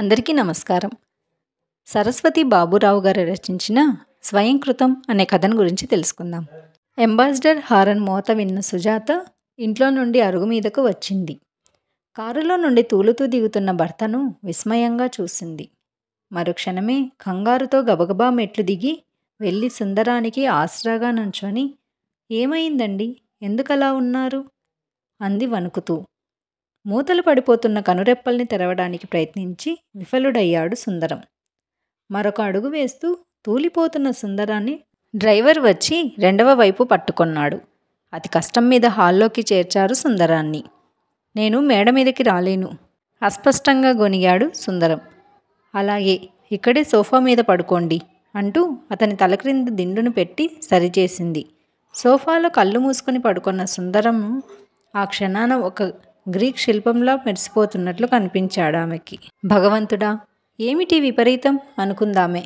అందరికీ నమస్కారం సరస్వతి బాబురావు గారు రచించిన స్వయంకృతం అనే కథను గురించి తెలుసుకుందాం అంబాసిడర్ హారన్ మోత విన్న సుజాత ఇంట్లో నుండి అరుగు మీదకు వచ్చింది కారులో నుండి తూలుతూ దిగుతున్న భర్తను విస్మయంగా చూసింది మరుక్షణమే కంగారుతో గబగబా మెట్లు దిగి వెళ్ళి సుందరానికి ఆసరాగా నుంచొని ఏమైందండి ఎందుకలా ఉన్నారు అంది వణుకుతూ మూతలు పడిపోతున్న కనురెప్పల్ని తెరవడానికి ప్రయత్నించి విఫలుడయ్యాడు సుందరం మరొక అడుగు వేస్తూ తూలిపోతున్న సుందరాన్ని డ్రైవర్ వచ్చి రెండవ వైపు పట్టుకున్నాడు అతి కష్టం మీద హాల్లోకి చేర్చారు సుందరాన్ని నేను మేడ మీదకి రాలేను అస్పష్టంగా గొనిగాడు సుందరం అలాగే ఇక్కడే సోఫా మీద పడుకోండి అంటూ అతని తల క్రింద దిండును పెట్టి సరిచేసింది సోఫాలో కళ్ళు మూసుకొని పడుకున్న సుందరం ఆ క్షణాన ఒక గ్రీక్ శిల్పంలా మెరిసిపోతున్నట్లు కనిపించాడు ఆమెకి భగవంతుడా ఏమిటి విపరీతం అనుకుందామే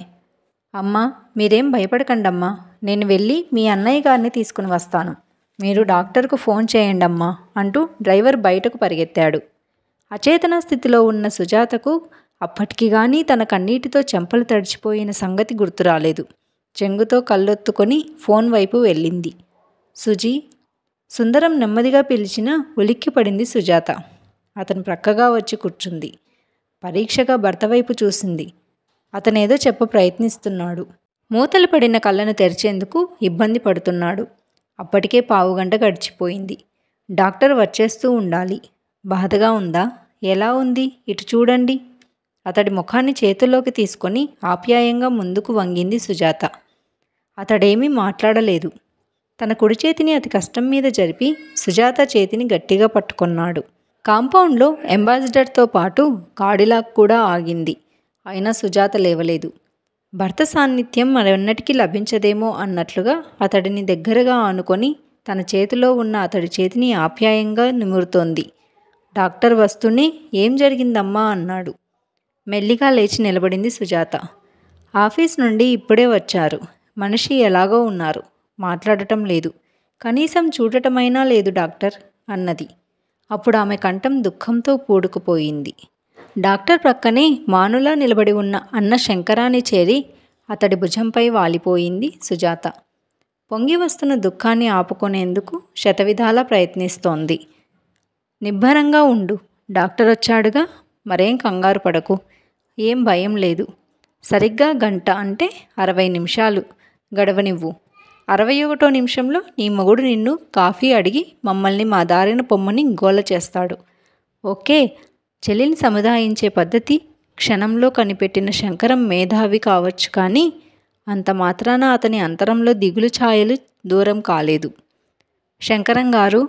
అమ్మా మీరేం భయపడకండమ్మా నేను వెళ్ళి మీ అన్నయ్య గారిని తీసుకుని వస్తాను మీరు డాక్టర్కు ఫోన్ చేయండమ్మా అంటూ డ్రైవర్ బయటకు పరిగెత్తాడు అచేతన స్థితిలో ఉన్న సుజాతకు అప్పటికి కానీ తన కన్నీటితో చెంపలు తడిచిపోయిన సంగతి గుర్తురాలేదు చెంగుతో కళ్ళొత్తుకొని ఫోన్ వైపు వెళ్ళింది సుజీ సుందరం నెమ్మదిగా పిలిచినా ఉలిక్కి పడింది సుజాత అతను ప్రక్కగా వచ్చి కూర్చుంది పరీక్షగా భర్త వైపు చూసింది అతనేదో చెప్ప ప్రయత్నిస్తున్నాడు మూతలు పడిన కళ్ళను తెరిచేందుకు ఇబ్బంది పడుతున్నాడు అప్పటికే పావుగంట గడిచిపోయింది డాక్టర్ వచ్చేస్తూ ఉండాలి బాధగా ఉందా ఎలా ఉంది ఇటు చూడండి అతడి ముఖాన్ని చేతుల్లోకి తీసుకొని ఆప్యాయంగా ముందుకు వంగింది సుజాత అతడేమీ మాట్లాడలేదు తన కుడి చేతిని అతి కష్టం మీద జరిపి సుజాత చేతిని గట్టిగా పట్టుకున్నాడు కాంపౌండ్లో అంబాసిడర్తో పాటు కాడిలాక్ కూడా ఆగింది అయినా సుజాత లేవలేదు భర్త సాన్నిధ్యం మరెన్నటికీ లభించదేమో అన్నట్లుగా అతడిని దగ్గరగా ఆనుకొని తన చేతిలో ఉన్న అతడి చేతిని ఆప్యాయంగా నిమురుతోంది డాక్టర్ వస్తూనే ఏం జరిగిందమ్మా అన్నాడు మెల్లిగా లేచి నిలబడింది సుజాత ఆఫీస్ నుండి ఇప్పుడే వచ్చారు మనిషి ఎలాగో ఉన్నారు మాట్లాడటం లేదు కనీసం చూడటమైనా లేదు డాక్టర్ అన్నది అప్పుడు ఆమె కంఠం దుఃఖంతో పూడుకుపోయింది డాక్టర్ ప్రక్కనే మానులా నిలబడి ఉన్న అన్న శంకరాన్ని చేరి అతడి భుజంపై వాలిపోయింది సుజాత పొంగి వస్తున్న దుఃఖాన్ని ఆపుకునేందుకు శతవిధాలా ప్రయత్నిస్తోంది నిబ్బరంగా ఉండు డాక్టర్ వచ్చాడుగా మరేం కంగారు పడకు ఏం భయం లేదు సరిగ్గా గంట అంటే అరవై నిమిషాలు గడవనివ్వు అరవై ఒకటో నిమిషంలో నీ మగుడు నిన్ను కాఫీ అడిగి మమ్మల్ని మా దారిన పొమ్మని గోల చేస్తాడు ఓకే చెల్లిని సముదాయించే పద్ధతి క్షణంలో కనిపెట్టిన శంకరం మేధావి కావచ్చు కానీ అంత మాత్రాన అతని అంతరంలో దిగులు ఛాయలు దూరం కాలేదు శంకరం గారు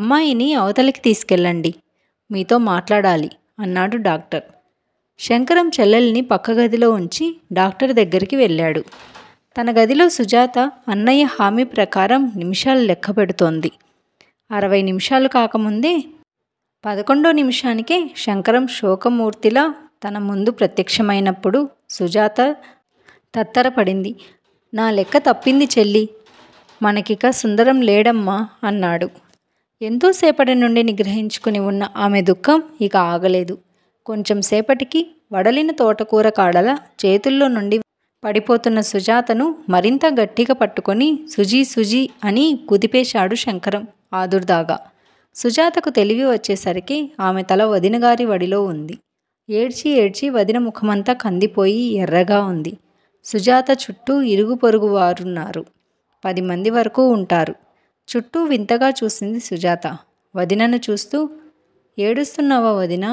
అమ్మాయిని అవతలికి తీసుకెళ్ళండి మీతో మాట్లాడాలి అన్నాడు డాక్టర్ శంకరం చెల్లెల్ని పక్క గదిలో ఉంచి డాక్టర్ దగ్గరికి వెళ్ళాడు తన గదిలో సుజాత అన్నయ్య హామీ ప్రకారం నిమిషాలు లెక్క పెడుతోంది అరవై నిమిషాలు కాకముందే పదకొండో నిమిషానికే శంకరం శోకమూర్తిలా తన ముందు ప్రత్యక్షమైనప్పుడు సుజాత తత్తరపడింది నా లెక్క తప్పింది చెల్లి మనకిక సుందరం లేడమ్మా అన్నాడు ఎంతోసేపటి నుండి నిగ్రహించుకుని ఉన్న ఆమె దుఃఖం ఇక ఆగలేదు కొంచెం సేపటికి వడలిన తోటకూర కాడల చేతుల్లో నుండి పడిపోతున్న సుజాతను మరింత గట్టిగా పట్టుకొని సుజీ సుజీ అని కుదిపేశాడు శంకరం ఆదుర్దాగా సుజాతకు తెలివి వచ్చేసరికి ఆమె తల వదినగారి వడిలో ఉంది ఏడ్చి ఏడ్చి వదిన ముఖమంతా కందిపోయి ఎర్రగా ఉంది సుజాత చుట్టూ ఇరుగు పొరుగు వారున్నారు పది మంది వరకు ఉంటారు చుట్టూ వింతగా చూసింది సుజాత వదినను చూస్తూ ఏడుస్తున్నావా వదిన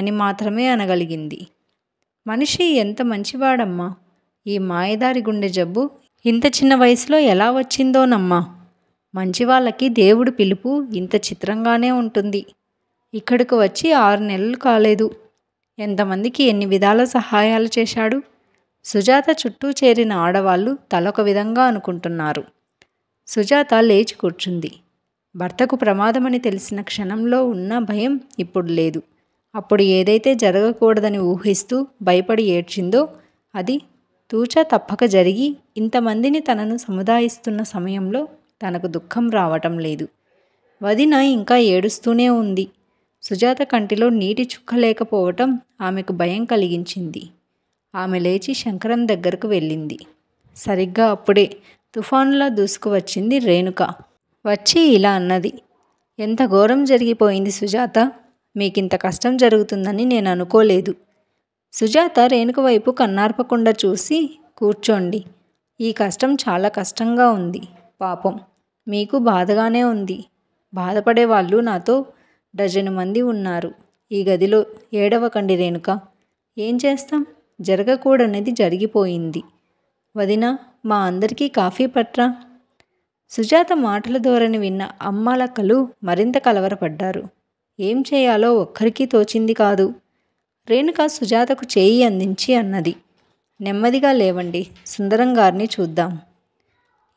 అని మాత్రమే అనగలిగింది మనిషి ఎంత మంచివాడమ్మా ఈ మాయదారి గుండె జబ్బు ఇంత చిన్న వయసులో ఎలా వచ్చిందోనమ్మా మంచివాళ్ళకి దేవుడు పిలుపు ఇంత చిత్రంగానే ఉంటుంది ఇక్కడికి వచ్చి ఆరు నెలలు కాలేదు ఎంతమందికి ఎన్ని విధాల సహాయాలు చేశాడు సుజాత చుట్టూ చేరిన ఆడవాళ్ళు తలొక విధంగా అనుకుంటున్నారు సుజాత లేచి కూర్చుంది భర్తకు ప్రమాదమని తెలిసిన క్షణంలో ఉన్న భయం ఇప్పుడు లేదు అప్పుడు ఏదైతే జరగకూడదని ఊహిస్తూ భయపడి ఏడ్చిందో అది తూచ తప్పక జరిగి ఇంతమందిని తనను సముదాయిస్తున్న సమయంలో తనకు దుఃఖం రావటం లేదు వదిన ఇంకా ఏడుస్తూనే ఉంది సుజాత కంటిలో నీటి చుక్క లేకపోవటం ఆమెకు భయం కలిగించింది ఆమె లేచి శంకరం దగ్గరకు వెళ్ళింది సరిగ్గా అప్పుడే తుఫానులా దూసుకువచ్చింది రేణుక వచ్చి ఇలా అన్నది ఎంత ఘోరం జరిగిపోయింది సుజాత మీకింత కష్టం జరుగుతుందని నేను అనుకోలేదు సుజాత రేణుక వైపు కన్నార్పకుండా చూసి కూర్చోండి ఈ కష్టం చాలా కష్టంగా ఉంది పాపం మీకు బాధగానే ఉంది బాధపడే వాళ్ళు నాతో డజను మంది ఉన్నారు ఈ గదిలో ఏడవకండి రేణుక ఏం చేస్తాం జరగకూడనేది జరిగిపోయింది వదిన మా అందరికీ కాఫీ పట్రా సుజాత మాటల ధోరణి విన్న అమ్మాలక్కలు మరింత కలవరపడ్డారు ఏం చేయాలో ఒక్కరికీ తోచింది కాదు రేణుక సుజాతకు చేయి అందించి అన్నది నెమ్మదిగా లేవండి సుందరంగారిని చూద్దాం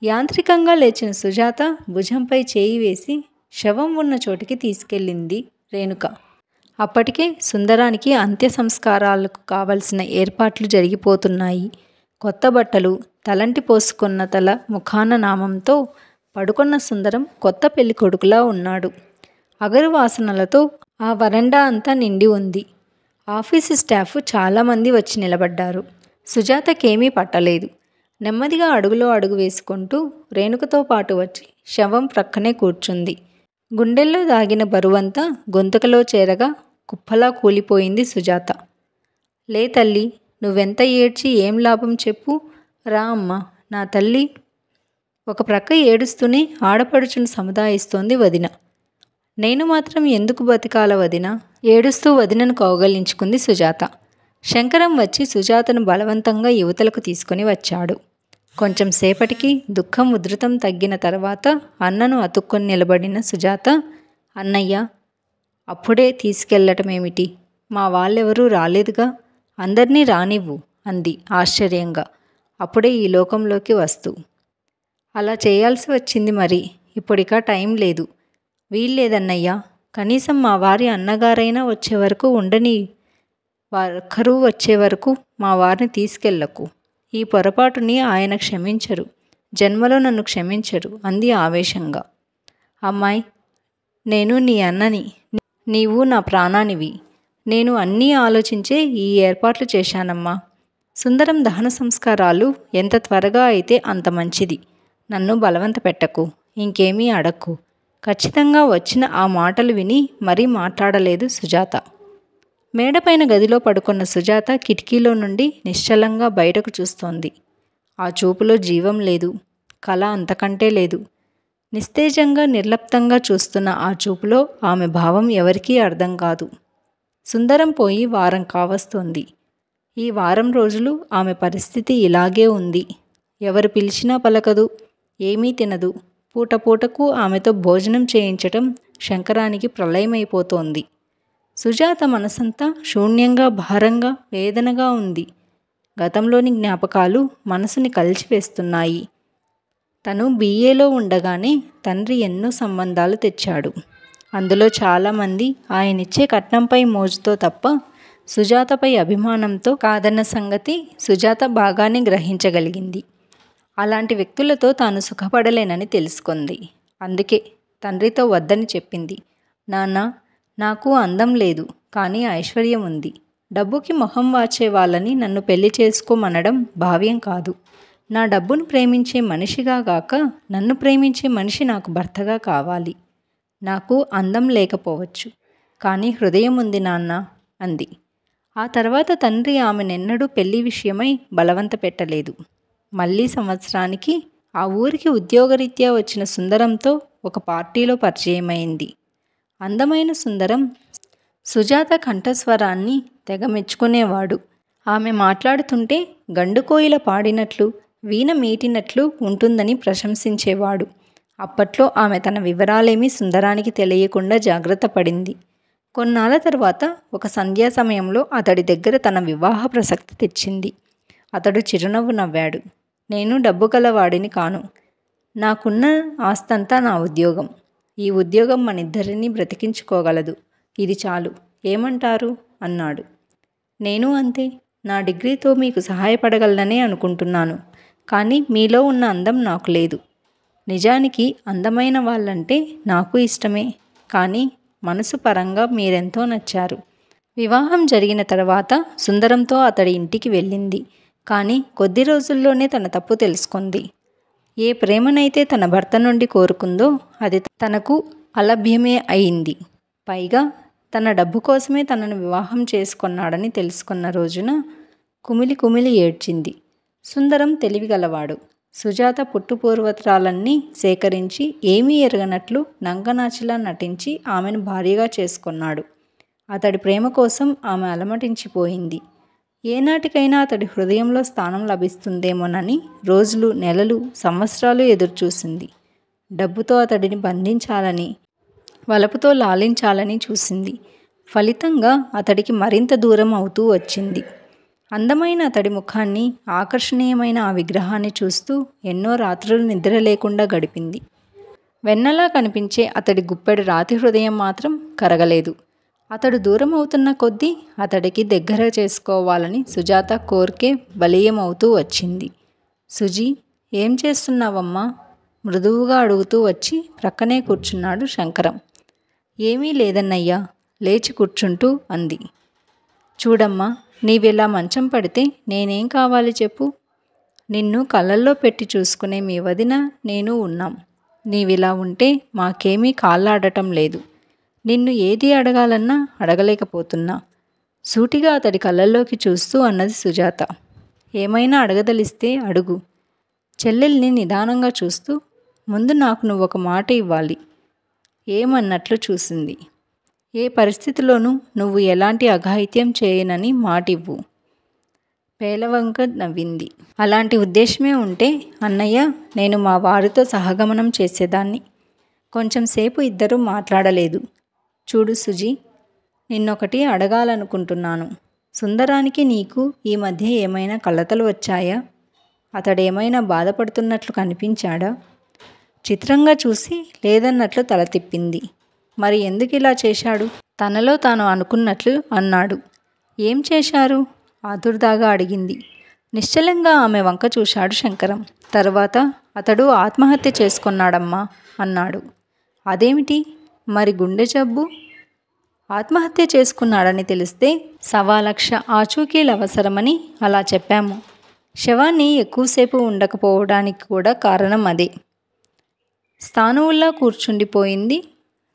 యాంత్రికంగా లేచిన సుజాత భుజంపై చేయి వేసి శవం ఉన్న చోటికి తీసుకెళ్ళింది రేణుక అప్పటికే సుందరానికి అంత్య సంస్కారాలకు కావలసిన ఏర్పాట్లు జరిగిపోతున్నాయి కొత్త బట్టలు తలంటి పోసుకున్న తల ముఖాన నామంతో పడుకున్న సుందరం కొత్త పెళ్లి కొడుకులా ఉన్నాడు అగరు వాసనలతో ఆ వరండా అంతా నిండి ఉంది ఆఫీసు స్టాఫ్ చాలామంది వచ్చి నిలబడ్డారు సుజాతకేమీ పట్టలేదు నెమ్మదిగా అడుగులో అడుగు వేసుకుంటూ రేణుకతో పాటు వచ్చి శవం ప్రక్కనే కూర్చుంది గుండెల్లో దాగిన బరువంతా గొంతుకలో చేరగా కుప్పలా కూలిపోయింది సుజాత లే తల్లి నువ్వెంత ఏడ్చి ఏం లాభం చెప్పు రా అమ్మ నా తల్లి ఒక ప్రక్క ఏడుస్తూనే ఆడపడుచును సముదాయిస్తోంది వదిన నేను మాత్రం ఎందుకు బతికాల వదిన ఏడుస్తూ వదినను కౌగలించుకుంది సుజాత శంకరం వచ్చి సుజాతను బలవంతంగా యువతలకు తీసుకుని వచ్చాడు కొంచెం సేపటికి దుఃఖం ఉధృతం తగ్గిన తర్వాత అన్నను అతుక్కొని నిలబడిన సుజాత అన్నయ్య అప్పుడే తీసుకెళ్లటమేమిటి మా వాళ్ళెవరూ రాలేదుగా అందరినీ రానివ్వు అంది ఆశ్చర్యంగా అప్పుడే ఈ లోకంలోకి వస్తూ అలా చేయాల్సి వచ్చింది మరి ఇప్పుడిక టైం లేదు వీల్లేదన్నయ్యా కనీసం మా వారి అన్నగారైనా వచ్చే వరకు ఉండని వారొక్కరూ వచ్చే వరకు మా వారిని తీసుకెళ్లకు ఈ పొరపాటుని ఆయన క్షమించరు జన్మలో నన్ను క్షమించరు అంది ఆవేశంగా అమ్మాయి నేను నీ అన్నని నీవు నా ప్రాణానివి నేను అన్నీ ఆలోచించే ఈ ఏర్పాట్లు చేశానమ్మా సుందరం దహన సంస్కారాలు ఎంత త్వరగా అయితే అంత మంచిది నన్ను బలవంత పెట్టకు ఇంకేమీ అడక్కు ఖచ్చితంగా వచ్చిన ఆ మాటలు విని మరీ మాట్లాడలేదు సుజాత మేడపైన గదిలో పడుకున్న సుజాత కిటికీలో నుండి నిశ్చలంగా బయటకు చూస్తోంది ఆ చూపులో జీవం లేదు కళ అంతకంటే లేదు నిస్తేజంగా నిర్లప్తంగా చూస్తున్న ఆ చూపులో ఆమె భావం ఎవరికీ అర్థం కాదు సుందరం పోయి వారం కావస్తోంది ఈ వారం రోజులు ఆమె పరిస్థితి ఇలాగే ఉంది ఎవరు పిలిచినా పలకదు ఏమీ తినదు పూట పూటకు ఆమెతో భోజనం చేయించటం శంకరానికి ప్రళయమైపోతోంది సుజాత మనసంతా శూన్యంగా భారంగా వేదనగా ఉంది గతంలోని జ్ఞాపకాలు మనసుని కలిచివేస్తున్నాయి తను బీఏలో ఉండగానే తండ్రి ఎన్నో సంబంధాలు తెచ్చాడు అందులో చాలామంది ఆయనిచ్చే కట్నంపై మోజుతో తప్ప సుజాతపై అభిమానంతో కాదన్న సంగతి సుజాత బాగానే గ్రహించగలిగింది అలాంటి వ్యక్తులతో తాను సుఖపడలేనని తెలుసుకుంది అందుకే తండ్రితో వద్దని చెప్పింది నాన్న నాకు అందం లేదు కానీ ఐశ్వర్యం ఉంది డబ్బుకి మొహం వాచే వాళ్ళని నన్ను పెళ్లి చేసుకోమనడం భావ్యం కాదు నా డబ్బును ప్రేమించే మనిషిగా గాక నన్ను ప్రేమించే మనిషి నాకు భర్తగా కావాలి నాకు అందం లేకపోవచ్చు కానీ హృదయం ఉంది నాన్న అంది ఆ తర్వాత తండ్రి ఆమెనెన్నడూ పెళ్లి విషయమై బలవంత పెట్టలేదు మళ్ళీ సంవత్సరానికి ఆ ఊరికి ఉద్యోగరీత్యా వచ్చిన సుందరంతో ఒక పార్టీలో పరిచయమైంది అందమైన సుందరం సుజాత కంఠస్వరాన్ని తెగ మెచ్చుకునేవాడు ఆమె మాట్లాడుతుంటే గండుకోయిల పాడినట్లు వీణ మీటినట్లు ఉంటుందని ప్రశంసించేవాడు అప్పట్లో ఆమె తన వివరాలేమీ సుందరానికి తెలియకుండా జాగ్రత్త పడింది కొన్నాళ్ళ తర్వాత ఒక సంధ్యా సమయంలో అతడి దగ్గర తన వివాహ ప్రసక్తి తెచ్చింది అతడు చిరునవ్వు నవ్వాడు నేను డబ్బు కలవాడిని కాను నాకున్న ఆస్తంతా నా ఉద్యోగం ఈ ఉద్యోగం మనిద్దరినీ బ్రతికించుకోగలదు ఇది చాలు ఏమంటారు అన్నాడు నేను అంతే నా డిగ్రీతో మీకు సహాయపడగలననే అనుకుంటున్నాను కానీ మీలో ఉన్న అందం నాకు లేదు నిజానికి అందమైన వాళ్ళంటే నాకు ఇష్టమే కానీ మనసు పరంగా మీరెంతో నచ్చారు వివాహం జరిగిన తర్వాత సుందరంతో అతడి ఇంటికి వెళ్ళింది కానీ కొద్ది రోజుల్లోనే తన తప్పు తెలుసుకుంది ఏ ప్రేమనైతే తన భర్త నుండి కోరుకుందో అది తనకు అలభ్యమే అయింది పైగా తన డబ్బు కోసమే తనను వివాహం చేసుకున్నాడని తెలుసుకున్న రోజున కుమిలి కుమిలి ఏడ్చింది సుందరం తెలివిగలవాడు సుజాత పుట్టుపూర్వత్రాలన్నీ సేకరించి ఏమీ ఎరగనట్లు నంగనాచిలా నటించి ఆమెను భార్యగా చేసుకున్నాడు అతడి ప్రేమ కోసం ఆమె అలమటించిపోయింది ఏనాటికైనా అతడి హృదయంలో స్థానం లభిస్తుందేమోనని రోజులు నెలలు సంవత్సరాలు ఎదురుచూసింది డబ్బుతో అతడిని బంధించాలని వలపుతో లాలించాలని చూసింది ఫలితంగా అతడికి మరింత దూరం అవుతూ వచ్చింది అందమైన అతడి ముఖాన్ని ఆకర్షణీయమైన ఆ విగ్రహాన్ని చూస్తూ ఎన్నో రాత్రులు నిద్ర లేకుండా గడిపింది వెన్నలా కనిపించే అతడి గుప్పెడు రాతి హృదయం మాత్రం కరగలేదు అతడు దూరం అవుతున్న కొద్దీ అతడికి దగ్గర చేసుకోవాలని సుజాత కోర్కే బలీయమవుతూ వచ్చింది సుజీ ఏం చేస్తున్నావమ్మా మృదువుగా అడుగుతూ వచ్చి ప్రక్కనే కూర్చున్నాడు శంకరం ఏమీ లేదన్నయ్యా లేచి కూర్చుంటూ అంది చూడమ్మా నీవిలా మంచం పడితే నేనేం కావాలి చెప్పు నిన్ను కళ్ళల్లో పెట్టి చూసుకునే మీ వదిన నేను ఉన్నాం నీవిలా ఉంటే మాకేమీ కాళ్ళాడటం లేదు నిన్ను ఏది అడగాలన్నా అడగలేకపోతున్నా సూటిగా అతడి కళ్ళల్లోకి చూస్తూ అన్నది సుజాత ఏమైనా అడగదలిస్తే అడుగు చెల్లెల్ని నిదానంగా చూస్తూ ముందు నాకు నువ్వు ఒక మాట ఇవ్వాలి ఏమన్నట్లు చూసింది ఏ పరిస్థితిలోనూ నువ్వు ఎలాంటి అఘాయిత్యం చేయనని మాటివ్వు పేలవంక నవ్వింది అలాంటి ఉద్దేశమే ఉంటే అన్నయ్య నేను మా వారితో సహగమనం చేసేదాన్ని కొంచెం సేపు ఇద్దరూ మాట్లాడలేదు చూడు సుజీ నిన్నొకటి అడగాలనుకుంటున్నాను సుందరానికి నీకు ఈ మధ్య ఏమైనా కలతలు వచ్చాయా అతడేమైనా బాధపడుతున్నట్లు కనిపించాడా చిత్రంగా చూసి లేదన్నట్లు తల తిప్పింది మరి ఎందుకు ఇలా చేశాడు తనలో తాను అనుకున్నట్లు అన్నాడు ఏం చేశారు ఆతుర్దాగా అడిగింది నిశ్చలంగా ఆమె వంక చూశాడు శంకరం తర్వాత అతడు ఆత్మహత్య చేసుకున్నాడమ్మా అన్నాడు అదేమిటి మరి గుండె జబ్బు ఆత్మహత్య చేసుకున్నాడని తెలిస్తే సవా లక్ష ఆచూకీలు అవసరమని అలా చెప్పాము శవాన్ని ఎక్కువసేపు ఉండకపోవడానికి కూడా కారణం అదే స్థానువుల్లా కూర్చుండిపోయింది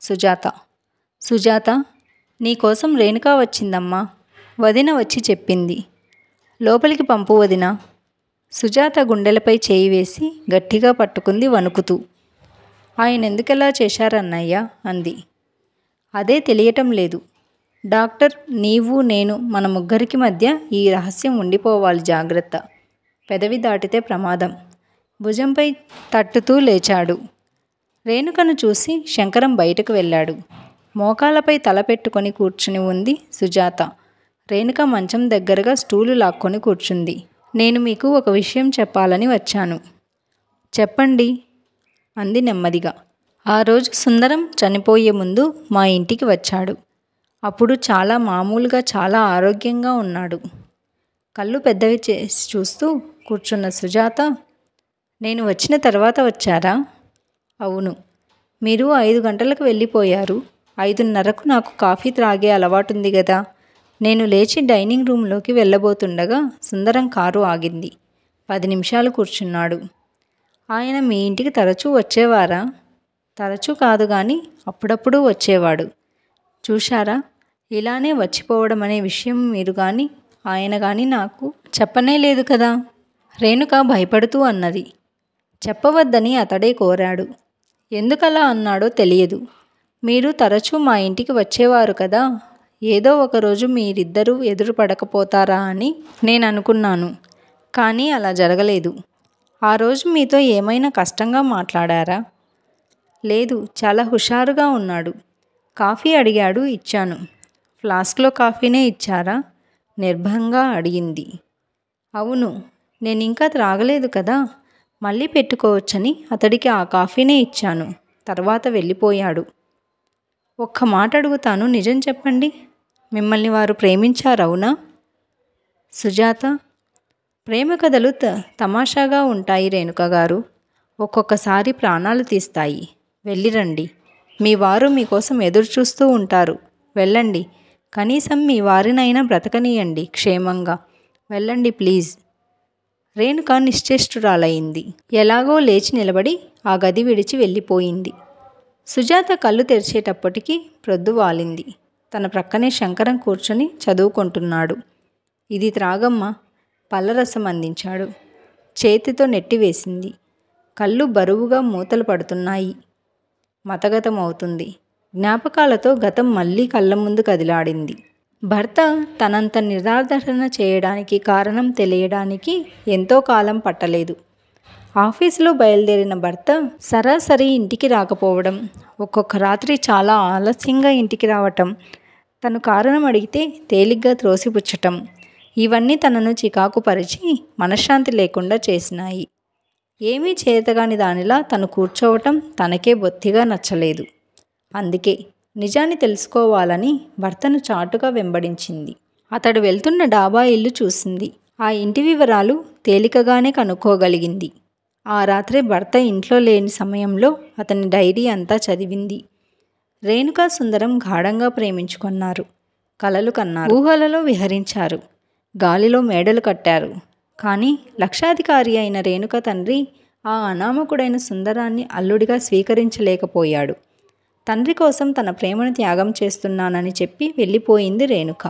సుజాత సుజాత నీకోసం రేణుకా వచ్చిందమ్మా వదిన వచ్చి చెప్పింది లోపలికి పంపు వదిన సుజాత గుండెలపై చేయి వేసి గట్టిగా పట్టుకుంది వణుకుతూ ఆయన ఎందుకలా చేశారన్నయ్య అంది అదే తెలియటం లేదు డాక్టర్ నీవు నేను మన ముగ్గురికి మధ్య ఈ రహస్యం ఉండిపోవాలి జాగ్రత్త పెదవి దాటితే ప్రమాదం భుజంపై తట్టుతూ లేచాడు రేణుకను చూసి శంకరం బయటకు వెళ్ళాడు మోకాలపై తల పెట్టుకొని కూర్చుని ఉంది సుజాత రేణుక మంచం దగ్గరగా స్టూలు లాక్కొని కూర్చుంది నేను మీకు ఒక విషయం చెప్పాలని వచ్చాను చెప్పండి అంది నెమ్మదిగా ఆ రోజు సుందరం చనిపోయే ముందు మా ఇంటికి వచ్చాడు అప్పుడు చాలా మామూలుగా చాలా ఆరోగ్యంగా ఉన్నాడు కళ్ళు పెద్దవి చేసి చూస్తూ కూర్చున్న సుజాత నేను వచ్చిన తర్వాత వచ్చారా అవును మీరు ఐదు గంటలకు వెళ్ళిపోయారు ఐదున్నరకు నాకు కాఫీ త్రాగే అలవాటుంది కదా నేను లేచి డైనింగ్ రూమ్లోకి వెళ్ళబోతుండగా సుందరం కారు ఆగింది పది నిమిషాలు కూర్చున్నాడు ఆయన మీ ఇంటికి తరచూ వచ్చేవారా తరచూ కాదు కానీ అప్పుడప్పుడు వచ్చేవాడు చూశారా ఇలానే వచ్చిపోవడం అనే విషయం మీరు కానీ ఆయన కానీ నాకు చెప్పనే లేదు కదా రేణుక భయపడుతూ అన్నది చెప్పవద్దని అతడే కోరాడు ఎందుకలా అన్నాడో తెలియదు మీరు తరచూ మా ఇంటికి వచ్చేవారు కదా ఏదో ఒకరోజు మీరిద్దరూ ఎదురుపడకపోతారా అని నేను అనుకున్నాను కానీ అలా జరగలేదు ఆ రోజు మీతో ఏమైనా కష్టంగా మాట్లాడారా లేదు చాలా హుషారుగా ఉన్నాడు కాఫీ అడిగాడు ఇచ్చాను ఫ్లాస్క్లో కాఫీనే ఇచ్చారా నిర్భంగా అడిగింది అవును నేను ఇంకా త్రాగలేదు కదా మళ్ళీ పెట్టుకోవచ్చని అతడికి ఆ కాఫీనే ఇచ్చాను తర్వాత వెళ్ళిపోయాడు ఒక్క మాట అడుగుతాను నిజం చెప్పండి మిమ్మల్ని వారు ప్రేమించారవునా సుజాత ప్రేమ కథలు త తమాషాగా ఉంటాయి రేణుక గారు ఒక్కొక్కసారి ప్రాణాలు తీస్తాయి వెళ్ళిరండి మీ వారు మీకోసం ఎదురు చూస్తూ ఉంటారు వెళ్ళండి కనీసం మీ వారినైనా బ్రతకనీయండి క్షేమంగా వెళ్ళండి ప్లీజ్ రేణుక నిశ్చేష్టురాలయ్యింది ఎలాగో లేచి నిలబడి ఆ గది విడిచి వెళ్ళిపోయింది సుజాత కళ్ళు తెరిచేటప్పటికీ ప్రొద్దు వాలింది తన ప్రక్కనే శంకరం కూర్చొని చదువుకుంటున్నాడు ఇది త్రాగమ్మ పల్లరసం అందించాడు చేతితో నెట్టివేసింది కళ్ళు బరువుగా మూతలు పడుతున్నాయి మతగతమవుతుంది జ్ఞాపకాలతో గతం మళ్ళీ కళ్ళ ముందు కదిలాడింది భర్త తనంత నిరాదరణ చేయడానికి కారణం తెలియడానికి ఎంతో కాలం పట్టలేదు ఆఫీసులో బయలుదేరిన భర్త సరాసరి ఇంటికి రాకపోవడం ఒక్కొక్క రాత్రి చాలా ఆలస్యంగా ఇంటికి రావటం తను కారణం అడిగితే తేలిగ్గా త్రోసిపుచ్చటం ఇవన్నీ తనను చికాకుపరిచి మనశ్శాంతి లేకుండా చేసినాయి ఏమీ చేతగాని దానిలా తను కూర్చోవటం తనకే బొత్తిగా నచ్చలేదు అందుకే నిజాన్ని తెలుసుకోవాలని భర్తను చాటుగా వెంబడించింది అతడు వెళ్తున్న డాబా ఇల్లు చూసింది ఆ ఇంటి వివరాలు తేలికగానే కనుక్కోగలిగింది ఆ రాత్రి భర్త ఇంట్లో లేని సమయంలో అతని డైరీ అంతా చదివింది రేణుకా సుందరం గాఢంగా ప్రేమించుకున్నారు కలలు కన్నారు ఊహలలో విహరించారు గాలిలో మేడలు కట్టారు కానీ లక్షాధికారి అయిన రేణుక తండ్రి ఆ అనామకుడైన సుందరాన్ని అల్లుడిగా స్వీకరించలేకపోయాడు తండ్రి కోసం తన ప్రేమను త్యాగం చేస్తున్నానని చెప్పి వెళ్ళిపోయింది రేణుక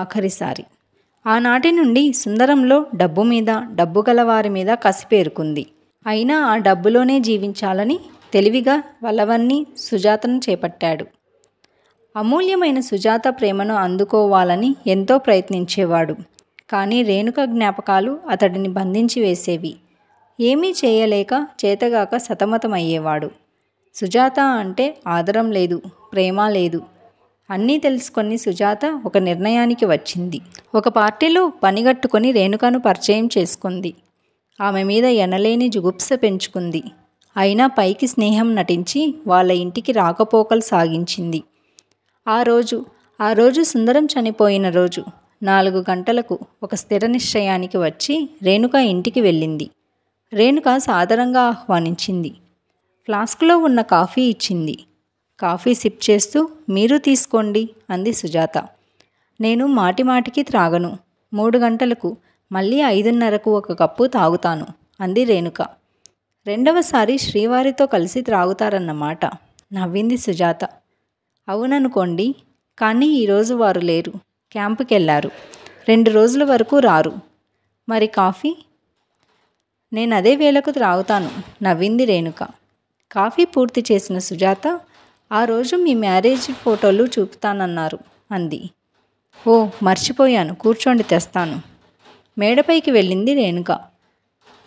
ఆఖరిసారి ఆనాటి నుండి సుందరంలో డబ్బు మీద డబ్బు గలవారి మీద కసి పేరుకుంది అయినా ఆ డబ్బులోనే జీవించాలని తెలివిగా వలవన్ని సుజాతను చేపట్టాడు అమూల్యమైన సుజాత ప్రేమను అందుకోవాలని ఎంతో ప్రయత్నించేవాడు కానీ రేణుక జ్ఞాపకాలు అతడిని బంధించి వేసేవి ఏమీ చేయలేక చేతగాక సతమతమయ్యేవాడు సుజాత అంటే ఆదరం లేదు ప్రేమ లేదు అన్నీ తెలుసుకొని సుజాత ఒక నిర్ణయానికి వచ్చింది ఒక పార్టీలో పనిగట్టుకొని రేణుకను పరిచయం చేసుకుంది ఆమె మీద ఎనలేని జుగుప్స పెంచుకుంది అయినా పైకి స్నేహం నటించి వాళ్ళ ఇంటికి రాకపోకలు సాగించింది ఆ రోజు ఆ రోజు సుందరం చనిపోయిన రోజు నాలుగు గంటలకు ఒక స్థిర నిశ్చయానికి వచ్చి రేణుక ఇంటికి వెళ్ళింది రేణుక సాదరంగా ఆహ్వానించింది ఫ్లాస్క్లో ఉన్న కాఫీ ఇచ్చింది కాఫీ సిప్ చేస్తూ మీరు తీసుకోండి అంది సుజాత నేను మాటిమాటికి త్రాగను మూడు గంటలకు మళ్ళీ ఐదున్నరకు ఒక కప్పు తాగుతాను అంది రేణుక రెండవసారి శ్రీవారితో కలిసి త్రాగుతారన్నమాట నవ్వింది సుజాత అవుననుకోండి కానీ ఈరోజు వారు లేరు క్యాంపుకి వెళ్ళారు రెండు రోజుల వరకు రారు మరి కాఫీ నేను అదే వేళకు త్రాగుతాను నవ్వింది రేణుక కాఫీ పూర్తి చేసిన సుజాత ఆ రోజు మీ మ్యారేజ్ ఫోటోలు చూపుతానన్నారు అంది ఓ మర్చిపోయాను కూర్చోండి తెస్తాను మేడపైకి వెళ్ళింది రేణుక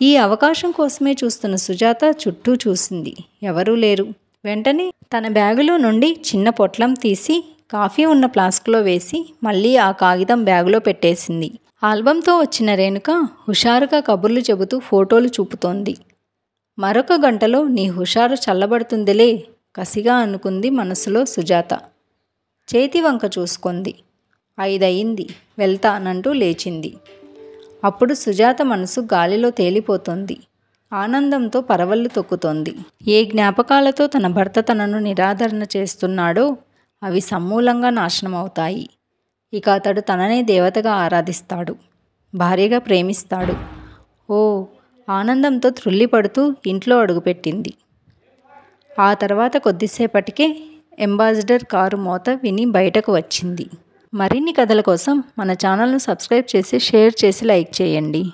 ఈ అవకాశం కోసమే చూస్తున్న సుజాత చుట్టూ చూసింది ఎవరూ లేరు వెంటనే తన బ్యాగులో నుండి చిన్న పొట్లం తీసి కాఫీ ఉన్న ఫ్లాస్క్లో వేసి మళ్ళీ ఆ కాగితం బ్యాగులో పెట్టేసింది ఆల్బంతో వచ్చిన రేణుక హుషారుగా కబుర్లు చెబుతూ ఫోటోలు చూపుతోంది మరొక గంటలో నీ హుషారు చల్లబడుతుందిలే కసిగా అనుకుంది మనసులో సుజాత చేతి వంక చూసుకుంది ఐదయింది వెళ్తానంటూ లేచింది అప్పుడు సుజాత మనసు గాలిలో తేలిపోతుంది ఆనందంతో పరవళ్ళు తొక్కుతోంది ఏ జ్ఞాపకాలతో తన భర్త తనను నిరాదరణ చేస్తున్నాడో అవి సమూలంగా నాశనం అవుతాయి ఇక అతడు తననే దేవతగా ఆరాధిస్తాడు భార్యగా ప్రేమిస్తాడు ఓ ఆనందంతో త్రుల్లిపడుతూ ఇంట్లో అడుగుపెట్టింది ఆ తర్వాత కొద్దిసేపటికే అంబాసిడర్ కారు మోత విని బయటకు వచ్చింది మరిన్ని కథల కోసం మన ఛానల్ను సబ్స్క్రైబ్ చేసి షేర్ చేసి లైక్ చేయండి